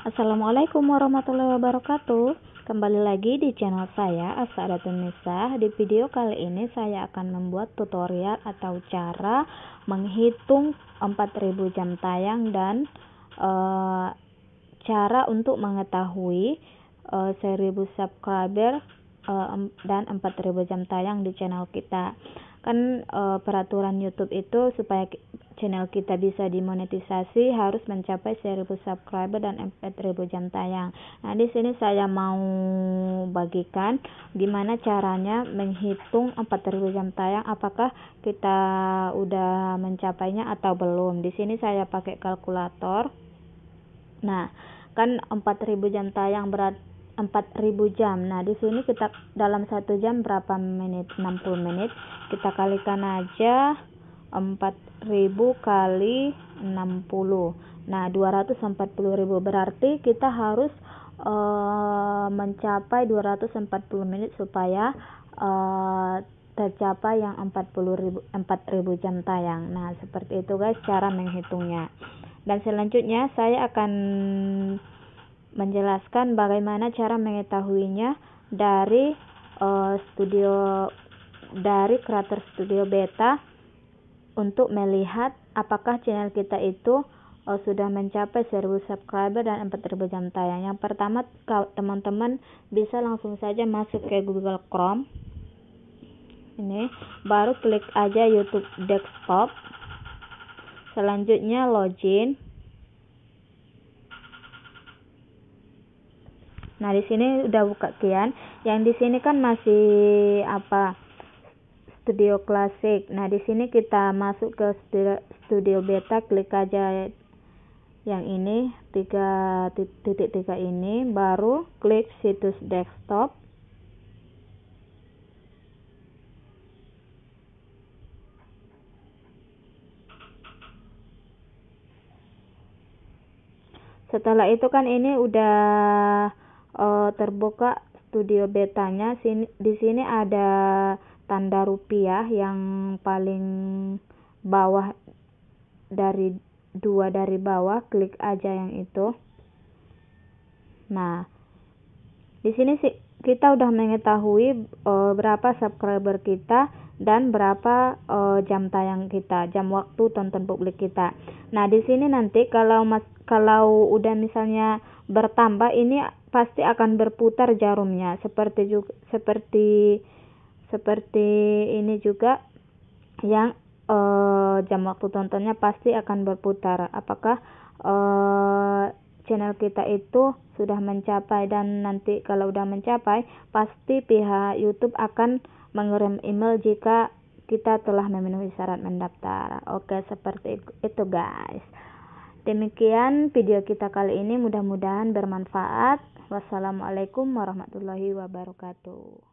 Assalamualaikum warahmatullahi wabarakatuh Kembali lagi di channel saya Asadatun Nisa Di video kali ini saya akan membuat tutorial atau cara Menghitung 4000 jam tayang dan e, Cara untuk mengetahui e, eh, 1000 subscriber e, dan 4000 jam tayang di channel kita Kan e, peraturan YouTube itu supaya channel kita bisa dimonetisasi harus mencapai 1000 subscriber dan 4000 jam tayang. Nah, di sini saya mau bagikan gimana caranya menghitung 4000 jam tayang apakah kita udah mencapainya atau belum. Di sini saya pakai kalkulator. Nah, kan 4000 jam tayang berat 4000 jam. Nah, di sini kita dalam satu jam berapa menit? 60 menit. Kita kalikan aja 4000 kali 60 nah 240.000 berarti kita harus uh, mencapai 240 menit supaya uh, tercapai yang 40.000 4000 jam tayang nah seperti itu guys cara menghitungnya dan selanjutnya saya akan menjelaskan bagaimana cara mengetahuinya dari uh, studio dari krater Studio Beta untuk melihat apakah channel kita itu uh, sudah mencapai 1000 subscriber dan 4000 jam tayang. Yang pertama, teman-teman bisa langsung saja masuk ke Google Chrome. Ini baru klik aja YouTube desktop. Selanjutnya login. Nah, di sini udah buka kian. Yang di sini kan masih apa? studio klasik nah di sini kita masuk ke studio, beta klik aja yang ini tiga titik tiga ini baru klik situs desktop setelah itu kan ini udah uh, terbuka studio betanya sini di sini ada tanda rupiah yang paling bawah dari dua dari bawah klik aja yang itu nah di sini sih kita udah mengetahui e, berapa subscriber kita dan berapa e, jam tayang kita jam waktu tonton publik kita nah di sini nanti kalau mas kalau udah misalnya bertambah ini pasti akan berputar jarumnya seperti juga seperti seperti ini juga yang uh, jam waktu tontonnya pasti akan berputar apakah uh, channel kita itu sudah mencapai dan nanti kalau sudah mencapai pasti pihak YouTube akan mengirim email jika kita telah memenuhi syarat mendaftar oke seperti itu guys demikian video kita kali ini mudah-mudahan bermanfaat wassalamualaikum warahmatullahi wabarakatuh